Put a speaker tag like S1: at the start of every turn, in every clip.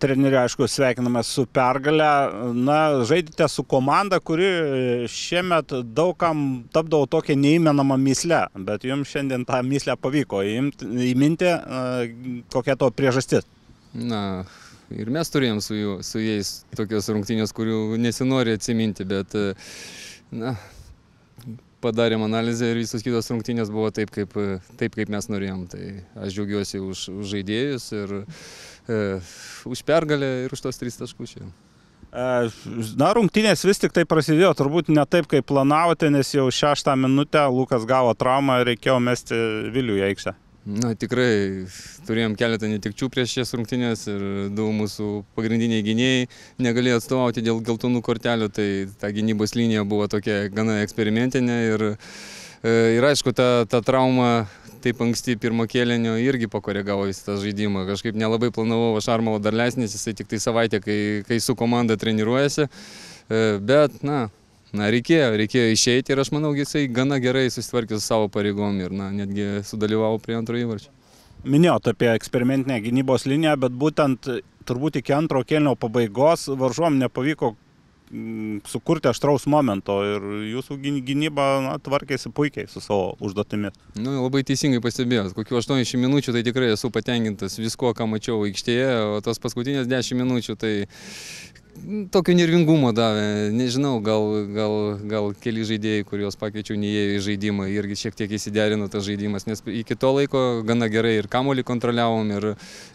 S1: treneri, aišku, sveikiname su pergale. Na, žaidite su komanda, kuri šiemet daugam tapdavo tokia neįmenama misle, bet jums šiandien tą mislę pavyko įminti. Kokia to priežastis?
S2: Na, ir mes turėjom su, jų, su jais tokios rungtynės, kurių nesinori atsiminti, bet, e, na, padarėm analizę ir visos kitos rungtynės buvo taip, kaip, taip, kaip mes norėjom. Tai aš džiaugiuosi už, už žaidėjus ir E, už pergalę ir už tos tris taškus šiandien.
S1: Na, rungtynės vis tik tai prasidėjo, turbūt ne taip, kaip planavote, nes jau šeštą minutę Lukas
S2: gavo traumą ir reikėjo mesti Vilių į aikštę. Na, tikrai turėjom keletą netikčių prieš šias rungtynės ir du mūsų pagrindiniai gynėjai negalėjo atstovauti dėl geltonų kortelių, tai ta gynybos linija buvo tokia gana eksperimentinė ir, e, ir aišku, ta, ta trauma taip anksti pirmo kėlinio irgi pakoregavo visą tą žaidimą. Kažkaip nelabai planavau aš Armalo dar leisti, nes jisai tik tai savaitę, kai, kai su komanda treniruojasi. E, bet, na, Na, reikėjo, reikėjo išeiti ir aš manau, jisai gana gerai susitvarkė su savo pareigom ir na, netgi sudalyvavo prie antro įvarčio.
S1: Minėjote apie eksperimentinę gynybos liniją, bet būtent turbūt iki antro kėlinio pabaigos varžom nepavyko Mm, sukurti aštraus momento ir jūsų gynyba na, tvarkėsi puikiai
S2: su savo užduotimi. Nu, labai teisingai pastebėjot, kokiu 80 minučių tai tikrai esu patenkintas viskuo, ką mačiau aikštėje, o tas paskutinės 10 minučių tai tokio nervingumo davė, nežinau, gal, gal, gal keli žaidėjai, kuriuos pakviečiau, neįėjo į žaidimą, irgi šiek tiek įsiderino tas žaidimas, nes iki to laiko gana gerai ir kamolį kontroliavom, ir,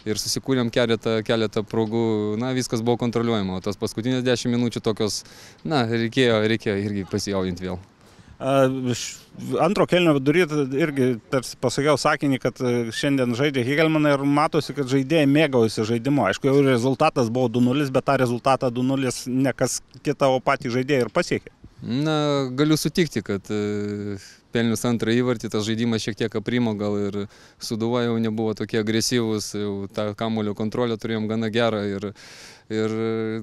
S2: ir susikūrėm keletą, keletą progų, na, viskas buvo kontroliuojama, o tas paskutinės dešimt minučių tokios, na, reikėjo, reikėjo irgi pasijauinti vėl.
S1: Antro kelnio vidury irgi tarsi pasakiau sakinį, kad e, šiandien žaidė Higelmaną ir matosi, kad žaidėjai mėgaujasi žaidimu. Aišku, jau rezultatas buvo 2-0, bet tą rezultatą 2-0 ne kas kita, o patys žaidėjai ir pasiekė.
S2: Na, galiu sutikti, kad e, pelnius antrą įvartį, tas žaidimas šiek tiek aprimo, gal ir suduva jau nebuvo tokie agresyvūs, jau tą kamulio kontrolę turėjom gana gerą ir, ir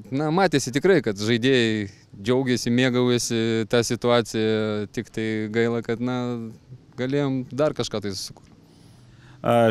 S2: na, matėsi tikrai, kad žaidėjai džiaugiasi, mėgaujasi tą situaciją, tik tai gaila, kad na, galėjom dar kažką tai sukurti.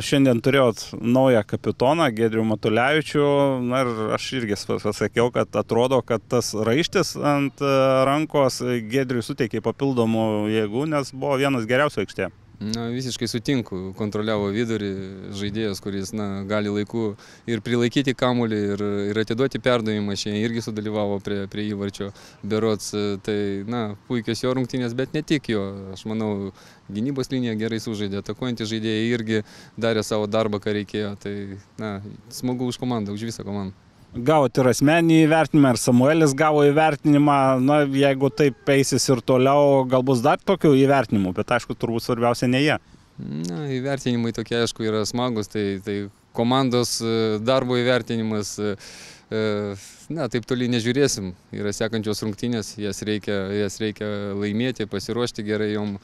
S1: Šiandien turėjot naują kapitoną, Gedrių Matulevičių, na ir aš irgi pasakiau, kad atrodo, kad tas raištis ant rankos Gedriui suteikė papildomų jėgų, nes buvo vienas
S2: geriausių aikštėje. Na, visiškai sutinku, kontroliavo vidurį žaidėjas, kuris na, gali laiku ir prilaikyti kamuolį, ir, ir atiduoti perdavimą, šiandien irgi sudalyvavo prie, prie įvarčio Berots, tai na, puikios jo rungtynės, bet ne tik jo, aš manau, gynybos linija gerai sužaidė, atakuojantys žaidėjai irgi darė savo darbą, ką reikėjo, tai na, smagu už komandą, už visą komandą
S1: gavot ir asmeninį įvertinimą ir samuelis gavo įvertinimą na jeigu taip eisis ir toliau gal bus dar tokių įvertinimų bet aišku turbūt svarbiausia ne jie
S2: na įvertinimai tokie aišku yra smagūs tai tai komandos e, darbo įvertinimas e, e, na, taip toli nežiūrėsim. Yra sekančios rungtynės, jas reikia, jas reikia laimėti, pasiruošti gerai jom.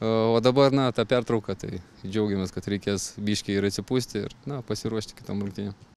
S2: O dabar, na, ta pertrauka, tai džiaugiamės, kad reikės biškiai ir atsipūsti ir, na, pasiruošti kitam rungtynėm.